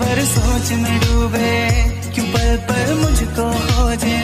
भर सोच में डूबे क्यों पल पल मुझको खोजे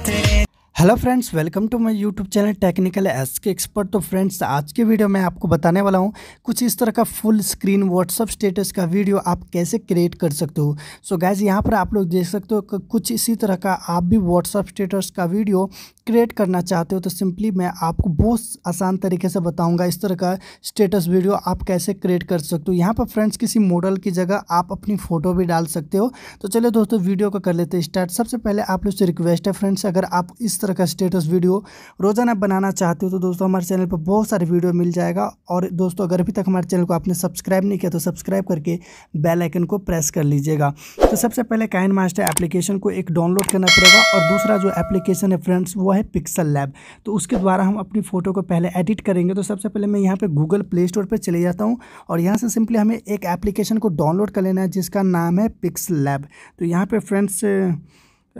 तेरे hello friends welcome to my YouTube channel technical S K expert तो फ्रेंड्स आज के वीडियो में आपको बताने वाला हूं कुछ इस तरह का फुल स्क्रीन व्हाट्सअप स्टेटस का वीडियो आप कैसे क्रिएट कर सकते हो सो गैज यहां पर आप लोग देख सकते हो कुछ इसी तरह का आप भी व्हाट्सअप स्टेटस का वीडियो क्रिएट करना चाहते हो तो सिंपली मैं आपको बहुत आसान तरीके से बताऊँगा इस तरह का स्टेटस वीडियो आप कैसे क्रिएट कर सकते हो यहाँ पर फ्रेंड्स किसी मॉडल की जगह आप अपनी फ़ोटो भी डाल सकते हो तो चलिए दोस्तों वीडियो को कर लेते हैं स्टार्ट सबसे पहले आप लोग से रिक्वेस्ट है फ्रेंड्स अगर आप इस तरह ऊपर का स्टेटस वीडियो रोज़ाना बनाना चाहते हो तो दोस्तों हमारे चैनल पर बहुत सारे वीडियो मिल जाएगा और दोस्तों अगर अभी तक हमारे चैनल को आपने सब्सक्राइब नहीं किया तो सब्सक्राइब करके बेल आइकन को प्रेस कर लीजिएगा तो सबसे पहले काइन मास्टर एप्लीकेशन को एक डाउनलोड करना पड़ेगा और दूसरा जो एप्लीकेशन है फ्रेंड्स वो है पिक्सल लैब तो उसके द्वारा हम अपनी फ़ोटो को पहले एडिट करेंगे तो सबसे पहले मैं यहाँ पर गूगल प्ले स्टोर पर चले जाता हूँ और यहाँ से सिंपली हमें एक एप्लीकेशन को डाउनलोड कर लेना है जिसका नाम है पिक्सल लैब तो यहाँ पर फ्रेंड्स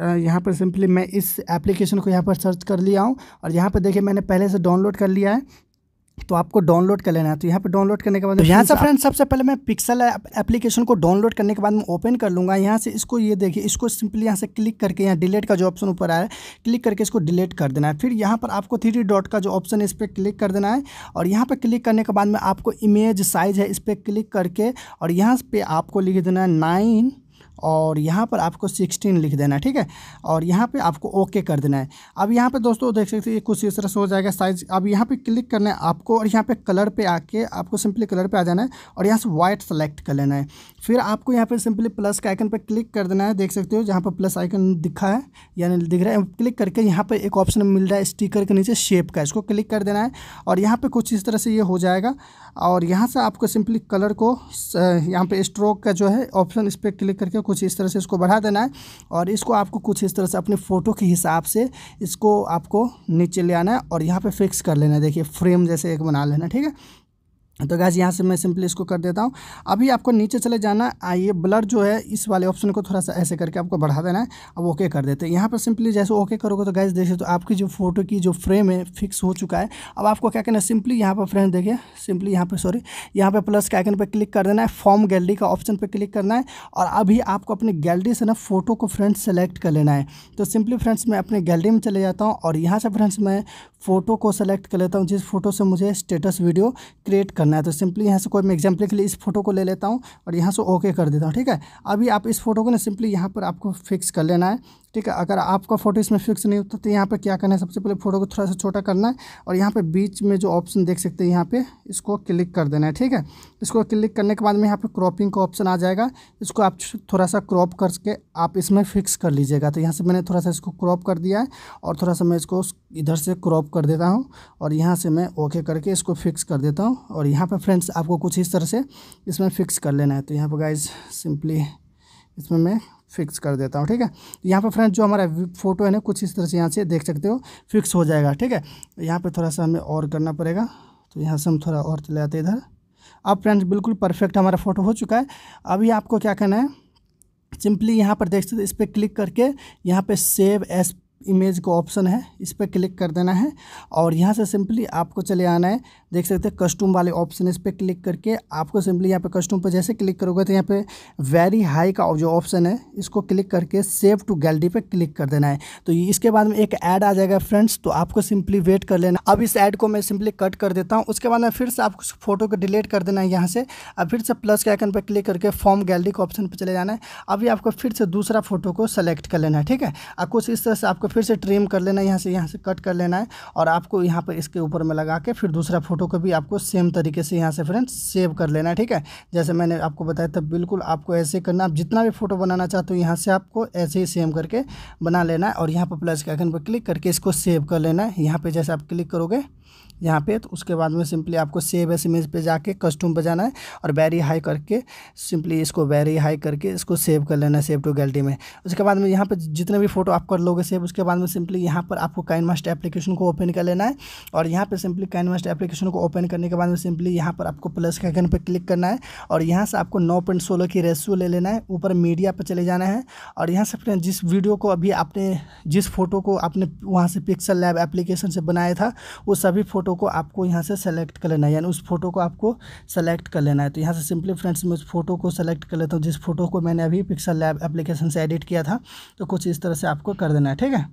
यहाँ पर सिंपली मैं इस एप्लीकेशन को यहाँ पर सर्च कर लिया हूँ और यहाँ पर देखिए मैंने पहले से डाउनलोड कर लिया है तो आपको डाउनलोड कर लेना है तो यहाँ पर डाउनलोड करने के बाद तो यहाँ से फ्रेंड सबसे पहले मैं पिक्सल एप्लीकेशन को डाउनलोड करने के बाद मैं ओपन कर लूँगा यहाँ से इसको ये देखिए इसको सिंपली यहाँ से क्लिक करके यहाँ डिलीट का जो ऑप्शन ऊपर आया है क्लिक करके इसको डिलीट कर देना है फिर यहाँ पर आपको थ्री डॉट का जो ऑप्शन है इस पर क्लिक कर देना है और यहाँ पर क्लिक करने के बाद में आपको इमेज साइज है इस पर क्लिक करके और यहाँ पर आपको लिख देना है नाइन और यहाँ पर आपको सिक्सटीन लिख देना है ठीक है और यहाँ पे आपको ओके कर देना है अब यहाँ पे दोस्तों देख सकते हैं कुछ इस तरह से हो जाएगा साइज अब यहाँ पे क्लिक करना है आपको और यहाँ पे कलर पे आके आपको सिंपली कलर पे आ जाना है और यहाँ से वाइट सेलेक्ट कर लेना है फिर आपको यहाँ पर सिंपली प्लस के आइकन पर क्लिक कर देना है देख सकते हो जहाँ पर प्लस आइकन दिखा है यानी दिख रहा है क्लिक करके यहाँ पर एक ऑप्शन मिल रहा है स्टीकर के नीचे शेप का इसको क्लिक कर देना है और यहाँ पर कुछ इस तरह से ये हो जाएगा और यहाँ से आपको सिंपली कलर को यहाँ पर स्ट्रोक का जो है ऑप्शन इस पर क्लिक करके कुछ इस तरह से इसको बढ़ा देना है और इसको आपको कुछ इस तरह से अपने फ़ोटो के हिसाब से इसको आपको नीचे ले आना है और यहाँ पर फिक्स कर लेना है देखिए फ्रेम जैसे एक बना लेना ठीक है तो गैस यहाँ से मैं सिंपली इसको कर देता हूँ अभी आपको नीचे चले जाना ये ब्लर जो है इस वाले ऑप्शन को थोड़ा सा ऐसे करके आपको बढ़ा देना है अब ओके कर देते हैं यहाँ पर सिंपली जैसे ओके करोगे तो गैस देखिए तो आपकी जो फोटो की जो फ्रेम है फिक्स हो चुका है अब आपको क्या करना है सिंपली यहाँ पर फ्रेम देखिए सिंपली यहाँ पर सॉरी यहाँ पर प्लस के आइकन पर क्लिक कर देना है फॉर्म गैलरी का ऑप्शन पर क्लिक करना है और अभी आपको अपनी गैलरी से ना फोटो को फ्रेंड सेलेक्ट कर लेना है तो सिंपली फ्रेंड्स मैं अपने गैलरी में चले जाता हूँ और यहाँ से फ्रेंड्स मैं फ़ोटो को सेलेक्ट कर लेता हूँ जिस फोटो से मुझे स्टेटस वीडियो क्रिएट कर करना है तो सिंपली यहाँ से कोई मैं एग्जाम्पल के लिए इस फोटो को ले लेता हूँ और यहाँ से ओके कर देता हूँ ठीक है अभी आप इस फोटो को ना सिंपली यहाँ पर आपको फिक्स कर लेना है ठीक है अगर आपका फोटो इसमें फिक्स नहीं होता तो यहाँ पर क्या करना है सबसे पहले फ़ोटो को थोड़ा सा छोटा करना है और यहाँ पर बीच में जो ऑप्शन देख सकते हैं यहाँ पर इसको क्लिक कर देना है ठीक है इसको क्लिक करने के बाद में यहाँ पर क्रॉपिंग का ऑप्शन आ जाएगा इसको आप थोड़ा सा क्रॉप करके आप इसमें फिक्स कर लीजिएगा तो यहाँ से मैंने थोड़ा सा इसको क्रॉप कर दिया है और थोड़ा सा मैं इसको इधर से क्रॉप कर देता हूँ और यहाँ से मैं ओके करके इसको फिक्स कर देता हूँ और यहाँ पर फ्रेंड्स आपको कुछ इस तरह से इसमें फिक्स कर लेना है तो यहाँ पर गाइज सिंपली इसमें मैं फिक्स कर देता हूँ ठीक है यहाँ पर फ्रेंड्स जो हमारा फोटो है ना कुछ इस तरह से यहाँ से देख सकते हो फिक्स हो जाएगा ठीक है यहाँ पर थोड़ा सा हमें और करना पड़ेगा तो यहाँ से हम थोड़ा और चले जाते इधर अब फ्रेंड्स बिल्कुल परफेक्ट हमारा फोटो हो चुका है अभी आपको क्या करना है सिंपली यहाँ पर देख सकते इस पर क्लिक करके यहाँ पे सेव एस इमेज का ऑप्शन है इस पर क्लिक कर देना है और यहाँ से सिंपली आपको चले आना है देख सकते हैं कस्टम वाले ऑप्शन इस पर क्लिक करके आपको सिंपली यहाँ पे कस्टम पर जैसे क्लिक करोगे तो यहाँ पे वेरी हाई का जो ऑप्शन है इसको क्लिक करके सेव टू गैलरी पे क्लिक कर देना है तो इसके बाद में एक ऐड आ जाएगा फ्रेंड्स तो आपको सिंपली वेट कर लेना अब इस ऐड को मैं सिंपली कट कर देता हूँ उसके बाद में फिर से आपको फोटो को डिलीट कर देना है यहाँ से अब फिर से प्लस के आइकन पर क्लिक करके फॉर्म गैलरी के ऑप्शन पर चले जाना है अभी आपको फिर से दूसरा फोटो को सेलेक्ट कर लेना है ठीक है कुछ इस तरह से आपको फिर से ट्रिम कर लेना है यहाँ से यहाँ से कट कर लेना है और आपको यहाँ पर इसके ऊपर में लगा के फिर दूसरा फोटो को भी आपको सेम तरीके से यहाँ से फ्रेंड सेव कर लेना है ठीक है जैसे मैंने आपको बताया था बिल्कुल आपको ऐसे करना आप जितना भी फोटो बनाना चाहते हो यहाँ से आपको ऐसे ही सेम करके बना लेना है और यहाँ पर प्लस के आइकन पर क्लिक करके इसको सेव कर लेना है यहाँ पर जैसे आप क्लिक करोगे यहाँ पे तो उसके बाद में सिंपली आपको सेव एस इमेज पे जाके कस्टम पे जाना है और वेरी हाई करके सिंपली इसको वेरी हाई करके इसको सेव कर लेना है सेव टू गैलरी में उसके बाद में यहाँ पे जितने भी फोटो आप कर लोगे सेव उसके बाद में सिंपली यहाँ पर आपको काइन मास्टर एप्लीकेशन को ओपन कर लेना है और यहाँ पर सिंपली काइन मास्टर एप्लीकेशन को ओपन करने के बाद में सिंपली यहाँ पर आपको प्लस के आइकन पर क्लिक करना है और यहाँ से आपको नौ पॉइंट सोलह की रेशियो ले लेना है ऊपर मीडिया पर चले जाना है और यहाँ से फ्रेंड जिस वीडियो को अभी आपने जिस फोटो को आपने वहाँ से पिक्सल लैब एप्लीकेशन से बनाया था वो सभी फ़ोटो को आपको यहाँ से सेलेक्ट कर लेना है यानी उस फोटो को आपको सेलेक्ट कर लेना है तो यहाँ से सिंपली फ्रेंड्स मैं उस फोटो को सेलेक्ट कर लेता हूँ जिस फोटो को मैंने अभी पिक्सल लैब एप्लीकेशन से एडिट किया था तो कुछ इस तरह से आपको कर देना है ठीक है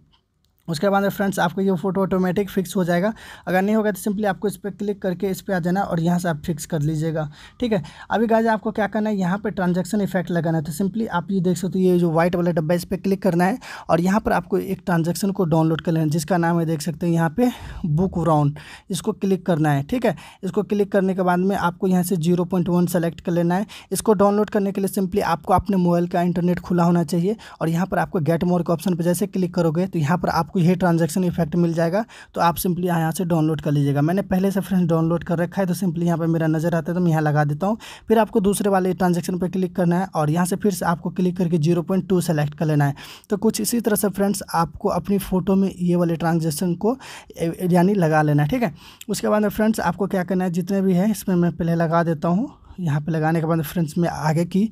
उसके बाद फ्रेंड्स आपका ये फोटो ऑटोमेटिक फिक्स हो जाएगा अगर नहीं होगा तो सिंपली आपको इस पर क्लिक करके इस पर आ जाना और यहाँ से आप फिक्स कर लीजिएगा ठीक है अभी गाय आपको क्या करना है यहाँ पर ट्रांजैक्शन इफेक्ट लगाना है तो सिंपली आप ये देख सकते हो ये जो व्हाइट वाला डब्बा इस पर क्लिक करना है और यहाँ पर आपको एक ट्रांजेक्शन को डाउनलोड कर लेना है जिसका नाम है देख सकते हैं यहाँ पर बुक राउंड इसको क्लिक करना है ठीक है इसको क्लिक करने के बाद में आपको यहाँ से जीरो पॉइंट वन सेलेक्ट कर लेना है इसको डाउनलोड करने के लिए सिंपली आपको अपने मोबाइल का इंटरनेट खुला होना चाहिए और यहाँ पर आपको गेट मोर के ऑप्शन पर जैसे क्लिक करोगे तो यहाँ पर आप आपको ये ट्रांजेक्शन इफेक्ट मिल जाएगा तो आप सिंपली यहाँ से डाउनलोड कर लीजिएगा मैंने पहले से फ्रेंड्स डाउनलोड कर रखा है तो सिंपली यहाँ पर मेरा नज़र आता है तो मैं यहाँ लगा देता हूँ फिर आपको दूसरे वाले ट्रांजेक्शन पर क्लिक करना है और यहाँ से फिर से आपको क्लिक करके जीरो पॉइंट टू सेलेक्ट कर लेना है तो कुछ इसी तरह से फ्रेंड्स आपको अपनी फ़ोटो में ये वाले ट्रांजेक्शन को यानी लगा लेना है ठीक है उसके बाद फ्रेंड्स आपको क्या करना है जितने भी है इसमें मैं पहले लगा देता हूँ यहाँ पे लगाने के बाद फ्रेंड्स मैं आगे की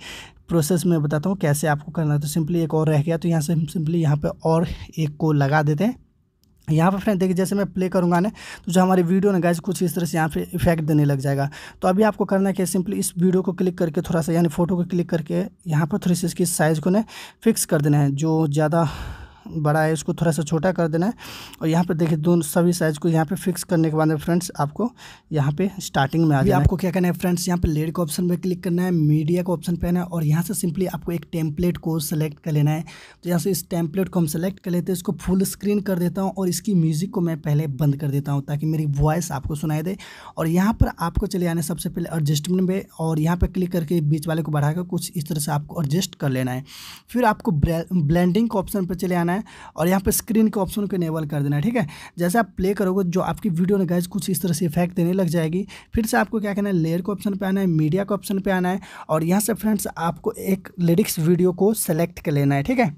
प्रोसेस मैं बताता हूँ कैसे आपको करना है तो सिंपली एक और रह गया तो यहाँ से हम सिंपली यहाँ पे और एक को लगा देते हैं यहाँ पर फ्रेंड देखिए जैसे मैं प्ले करूँगा ना तो जो हमारी वीडियो ना गाइज कुछ इस तरह से यहाँ पे इफेक्ट देने लग जाएगा तो अभी आपको करना क्या है सिंपली इस वीडियो को क्लिक करके थोड़ा सा यानी फोटो को क्लिक करके यहाँ पर थोड़ी सी इसकी साइज़ को ना फिक्स कर देना है जो ज़्यादा बड़ा है उसको थोड़ा सा छोटा कर देना है और यहाँ पर देखिए दोनों सभी साइज को यहाँ पे फिक्स करने के बाद फ्रेंड्स आपको यहाँ पे स्टार्टिंग में आ जाए आपको क्या करना है फ्रेंड्स यहाँ पे लेड का ऑप्शन पर क्लिक करना है मीडिया का ऑप्शन पर आना है और यहाँ से सिंपली आपको एक टेम्पलेट को सेलेक्ट कर लेना है तो यहाँ से इस टेम्पलेट को हम सेलेक्ट कर लेते हैं इसको फुल स्क्रीन कर देता हूँ और इसकी म्यूज़िक को मैं पहले बंद कर देता हूँ ताकि मेरी वॉइस आपको सुनाई दे और यहाँ पर आपको चले आना सबसे पहले एडजस्टमेंट में और यहाँ पर क्लिक करके बीच वाले को बढ़ाकर कुछ इस तरह से आपको एडजस्ट कर लेना है फिर आपको ब्लैंडिंग ऑप्शन पर चले आना जाना है और यहाँ पर स्क्रीन के ऑप्शन को इनेबल कर देना है ठीक है जैसे आप प्ले करोगे जो आपकी वीडियो ने गैस कुछ इस तरह से इफेक्ट देने लग जाएगी फिर से आपको क्या करना है लेयर के ऑप्शन पर आना है मीडिया के ऑप्शन पर आना है और यहाँ से फ्रेंड्स आपको एक लिरिक्स वीडियो को सेलेक्ट कर लेना है ठीक है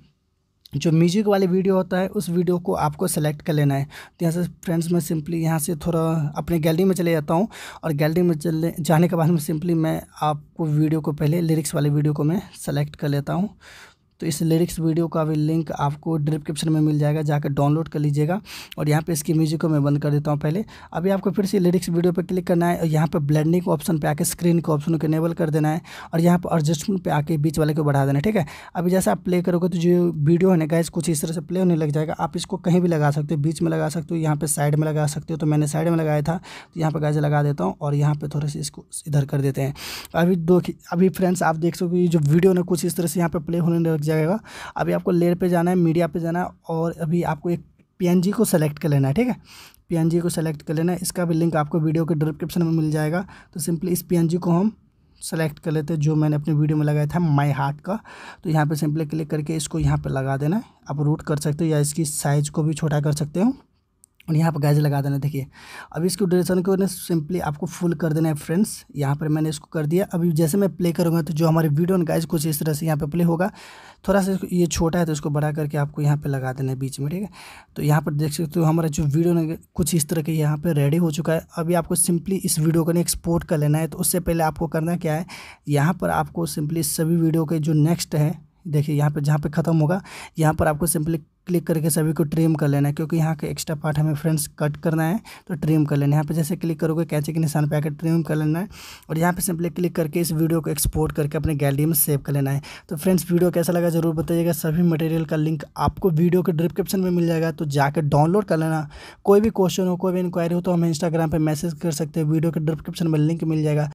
जो म्यूजिक वाले वीडियो होता है उस वीडियो को आपको सेलेक्ट कर लेना है तो यहाँ से फ्रेंड्स मैं सिंपली यहाँ से थोड़ा अपने गैलरी में चले जाता हूँ और गैलरी में चले जाने के बाद में सिंपली मैं आपको वीडियो को पहले लिरिक्स वाले वीडियो को मैं सेलेक्ट कर लेता हूँ तो इस लिरिक्स वीडियो का भी लिंक आपको डिस्क्रिप्शन में मिल जाएगा जाकर डाउनलोड कर लीजिएगा और यहाँ पे इसकी म्यूजिक को मैं बंद कर देता हूँ पहले अभी आपको फिर से लिरिक्स वीडियो पर क्लिक करना है और यहाँ पर ब्लैंडिंग ऑप्शन पर आके स्क्रीन के ऑप्शन को इनेबल कर देना है और यहाँ पर एडजस्टमेंट पर आके बीच वाले को बढ़ा देना है ठीक है अभी जैसे आप प्ले करोगे तो जो वीडियो है ना कुछ इस तरह से प्ले होने लग जाएगा आप इसको कहीं भी लगा सकते हो बीच में लगा सकते हो यहाँ पर साइड में लगा सकते हो तो मैंने साइड में लगाया था तो यहाँ पर गाइज लगा देता हूँ और यहाँ पर थोड़े से इसको इधर कर देते हैं अभी दो अभी फ्रेंड्स आप देख सकते हो जो वीडियो ना कुछ इस तरह से यहाँ पर प्ले होने लग जाए जाएगा अभी आपको लेयर पे जाना है मीडिया पे जाना है और अभी आपको एक पी को सेलेक्ट कर लेना है ठीक है पी को सेलेक्ट कर लेना है इसका भी लिंक आपको वीडियो के डिस्क्रिप्शन में मिल जाएगा तो सिंपली इस पी को हम सेलेक्ट कर लेते हैं जो मैंने अपने वीडियो में लगाया था माई हार्ट का तो यहाँ पे सिंपली क्लिक करके इसको यहाँ पे लगा देना है आप रूट कर सकते हो या इसकी साइज़ को भी छोटा कर सकते हो और यहाँ पर गैज लगा देना देखिए अब इसको ड्यूरेशन को सिंपली आपको फुल कर देना है फ्रेंड्स यहाँ पर मैंने इसको कर दिया अभी जैसे मैं प्ले करूँगा तो जो हमारे वीडियो ना गैज कुछ इस तरह से यहाँ पर प्ले होगा थोड़ा सा ये छोटा है तो इसको बड़ा करके आपको यहाँ पर लगा देना है बीच में ठीक है तो यहाँ पर देख सकते हो हमारा जो वीडियो ना कुछ इस तरह के यहाँ पर रेडी हो चुका है अभी आपको सिंपली इस वीडियो को ना एक्सपोर्ट कर लेना है तो उससे पहले आपको करना क्या है यहाँ पर आपको सिंपली सभी वीडियो के जो नेक्स्ट है देखिए यहाँ पर जहाँ पे ख़त्म होगा यहाँ पर आपको सिंपली क्लिक करके सभी को ट्रिम कर लेना है क्योंकि यहाँ के एक्स्ट्रा पार्ट हमें फ्रेंड्स कट करना है तो ट्रिम कर लेना है यहाँ पे जैसे क्लिक करोगे कैचे के निशान पे आकर ट्रिम कर लेना है और यहाँ पे सिंपली क्लिक करके इस वीडियो को एक्सपोर्ट करके अपने गैलरी में सेव कर लेना है तो फ्रेंड्स वीडियो कैसा लगा जरूर बताइएगा सभी मटेरियल का लिंक आपको वीडियो के डिस्क्रिप्शन में मिल जाएगा तो जाकर डाउनलोड कर लेना कोई भी क्वेश्चन हो कोई भी इंक्वायरी हो तो हमें इंस्टाग्राम पर मैसेज कर सकते हैं वीडियो के डिस्क्रिप्शन में लिंक मिल जाएगा